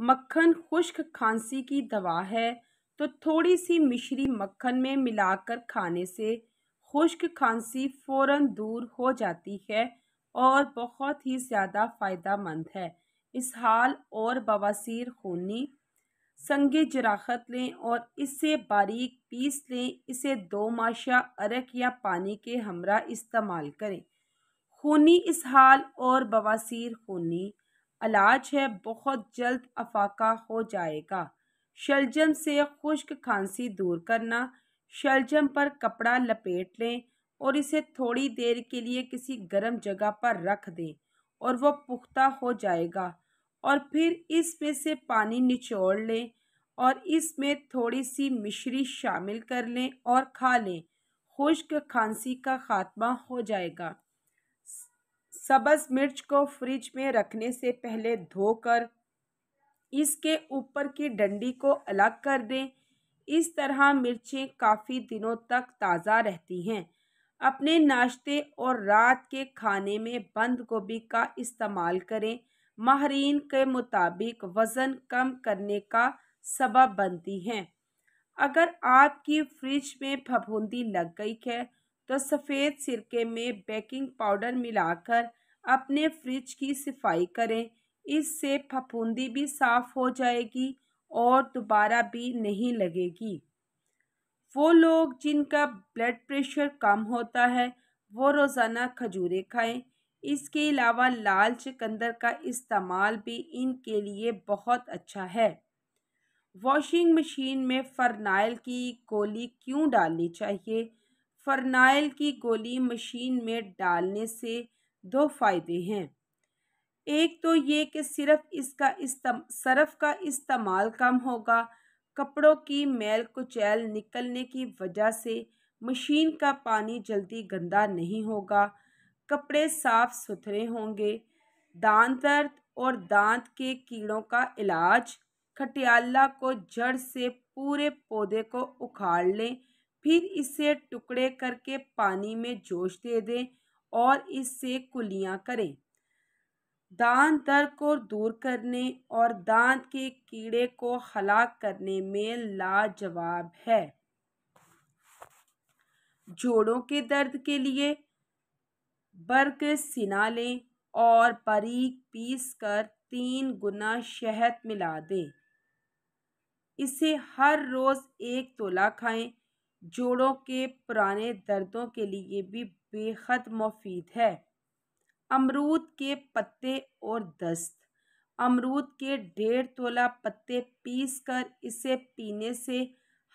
मक्खन खुश्क खांसी की दवा है तो थोड़ी सी मिश्री मक्खन में मिलाकर खाने से खुश्क खांसी फौरन दूर हो जाती है और बहुत ही ज़्यादा फ़ायदा है इसहाल और बवासीर खूनी संगे जराखत लें और इसे बारीक पीस लें इसे दो माशा अरक या पानी के हमरा इस्तेमाल करें खूनी इसहाल और बवासीर खूनी इलाज है बहुत जल्द अफाका हो जाएगा शलजम से खुश्क खांसी दूर करना शलजम पर कपड़ा लपेट लें और इसे थोड़ी देर के लिए किसी गर्म जगह पर रख दें और वह पुख्ता हो जाएगा और फिर इसमें से पानी निचोड़ लें और इसमें थोड़ी सी मिश्री शामिल कर लें और खा लें खुश्क खांसी का खात्मा हो जाएगा सब्ज़ मिर्च को फ्रिज में रखने से पहले धोकर इसके ऊपर की डंडी को अलग कर दें इस तरह मिर्चें काफ़ी दिनों तक ताज़ा रहती हैं अपने नाश्ते और रात के खाने में बंद गोभी का इस्तेमाल करें माहरीन के मुताबिक वज़न कम करने का सबब बनती हैं अगर आपकी फ्रिज में फफूंदी लग गई है तो सफ़ेद सिरके में बेकिंग पाउडर मिलाकर अपने फ्रिज की सफाई करें इससे फफूंदी भी साफ़ हो जाएगी और दोबारा भी नहीं लगेगी वो लोग जिनका ब्लड प्रेशर कम होता है वो रोज़ाना खजूरें खाएं इसके अलावा लाल चकंदर का इस्तेमाल भी इनके लिए बहुत अच्छा है वॉशिंग मशीन में फ़रनाइल की गोली क्यों डालनी चाहिए फ़रनाइल की गोली मशीन में डालने से दो फ़ायदे हैं एक तो ये कि सिर्फ इसका इस्तम सरफ का इस्तेमाल कम होगा कपड़ों की मैल कुचैल निकलने की वजह से मशीन का पानी जल्दी गंदा नहीं होगा कपड़े साफ सुथरे होंगे दांत दर्द और दांत के कीड़ों का इलाज खटियाला को जड़ से पूरे पौधे को उखाड़ लें फिर इसे टुकड़े करके पानी में जोश दे दें और इससे कुलियाँ करें दांत दर को दूर करने और दांत के कीड़े को हलाक करने में लाजवाब है जोड़ों के दर्द के लिए बर्क सिना लें और बारीक पीस कर तीन गुना शहद मिला दें इसे हर रोज़ एक तोला खाएं जोड़ों के पुराने दर्दों के लिए भी बेहद मुफीद है अमरूद के पत्ते और दस्त अमरूद के डेढ़ तोला पत्ते पीस कर इसे पीने से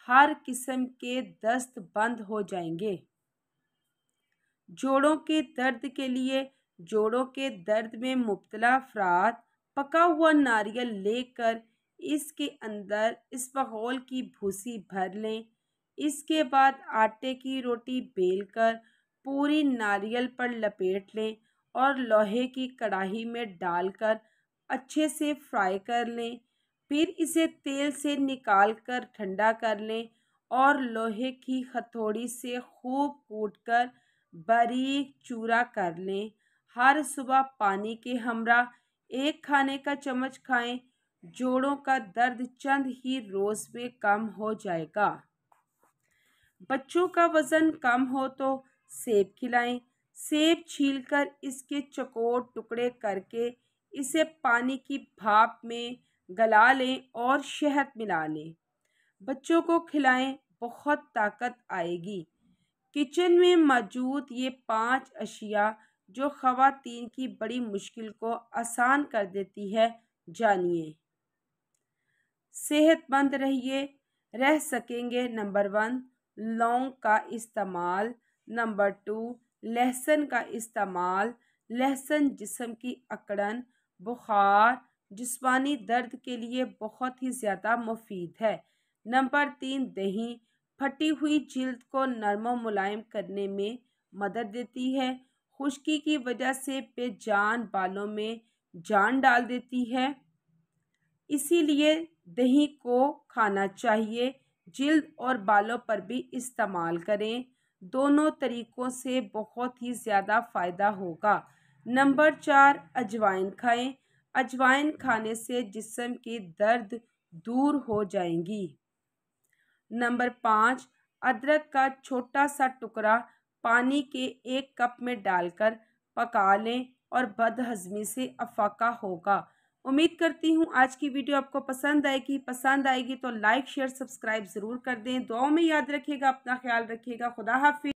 हर किस्म के दस्त बंद हो जाएंगे जोड़ों के दर्द के लिए जोड़ों के दर्द में मुबतला अफराद पका हुआ नारियल लेकर इसके अंदर इस इसबगोल की भूसी भर लें इसके बाद आटे की रोटी बेलकर पूरी नारियल पर लपेट लें और लोहे की कढ़ाई में डालकर अच्छे से फ्राई कर लें फिर इसे तेल से निकाल कर ठंडा कर लें और लोहे की हथौड़ी से खूब कूट कर बारीक चूरा कर लें हर सुबह पानी के हमरा एक खाने का चम्मच खाएं जोड़ों का दर्द चंद ही रोज़ में कम हो जाएगा बच्चों का वज़न कम हो तो सेब खिलाएं सेब छीलकर इसके चकोर टुकड़े करके इसे पानी की भाप में गला लें और शहद मिला लें बच्चों को खिलाएं बहुत ताकत आएगी किचन में मौजूद ये पांच अशिया जो ख़वातीन की बड़ी मुश्किल को आसान कर देती है जानिए सेहतमंद रहिए रह सकेंगे नंबर वन लौंग का इस्तेमाल नंबर टू लहसुन का इस्तेमाल लहसुन जिसम की अकड़न बुखार जिस्मानी दर्द के लिए बहुत ही ज़्यादा मुफीद है नंबर तीन दही फटी हुई जल्द को नरम मुलायम करने में मदद देती है खुश्की की वजह से बेजान बालों में जान डाल देती है इसीलिए दही को खाना चाहिए जिल्द और बालों पर भी इस्तेमाल करें दोनों तरीक़ों से बहुत ही ज़्यादा फ़ायदा होगा नंबर चार अजवाइन खाएं अजवाइन खाने से जिसम के दर्द दूर हो जाएंगी नंबर पाँच अदरक का छोटा सा टुकड़ा पानी के एक कप में डालकर पका लें और बदहजमी से अफाका होगा उम्मीद करती हूँ आज की वीडियो आपको पसंद आएगी पसंद आएगी तो लाइक शेयर सब्सक्राइब ज़रूर कर दें दुआओं में याद रखिएगा अपना ख्याल रखिएगा खुदा हाफि